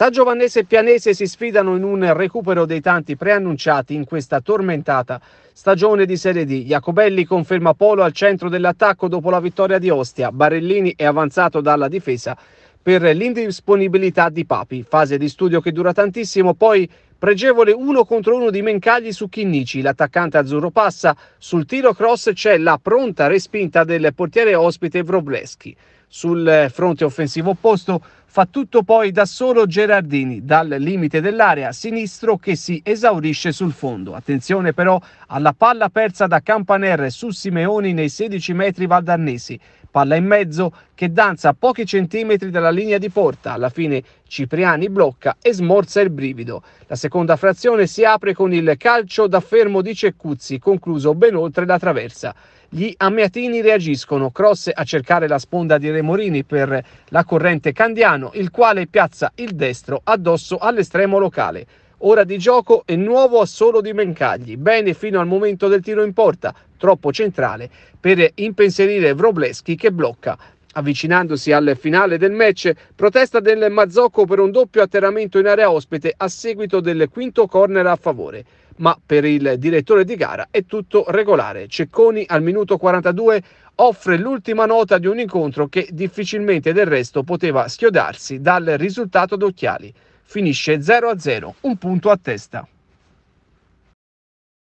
San Giovannese e Pianese si sfidano in un recupero dei tanti preannunciati in questa tormentata stagione di Serie D. Jacobelli conferma Polo al centro dell'attacco dopo la vittoria di Ostia. Barellini è avanzato dalla difesa per l'indisponibilità di Papi. Fase di studio che dura tantissimo, poi Pregevole 1 contro 1 di Mencagli su Chinnici, l'attaccante azzurro passa, sul tiro cross c'è la pronta respinta del portiere ospite Wroblewski. Sul eh, fronte offensivo opposto fa tutto poi da solo Gerardini dal limite dell'area sinistro che si esaurisce sul fondo. Attenzione però alla palla persa da Campaner su Simeoni nei 16 metri valdarnesi palla in mezzo che danza a pochi centimetri dalla linea di porta. Alla fine Cipriani blocca e smorza il brivido. La seconda frazione si apre con il calcio da fermo di Ceccuzzi, concluso ben oltre la traversa. Gli amiatini reagiscono, cross a cercare la sponda di Remorini per la corrente Candiano, il quale piazza il destro addosso all'estremo locale. Ora di gioco e nuovo assolo di Mencagli, bene fino al momento del tiro in porta, troppo centrale per impensierire Wrobleski che blocca. Avvicinandosi al finale del match, protesta del Mazzocco per un doppio atterramento in area ospite a seguito del quinto corner a favore. Ma per il direttore di gara è tutto regolare. Cecconi al minuto 42 offre l'ultima nota di un incontro che difficilmente del resto poteva schiodarsi dal risultato d'occhiali finisce 0-0, un punto a testa.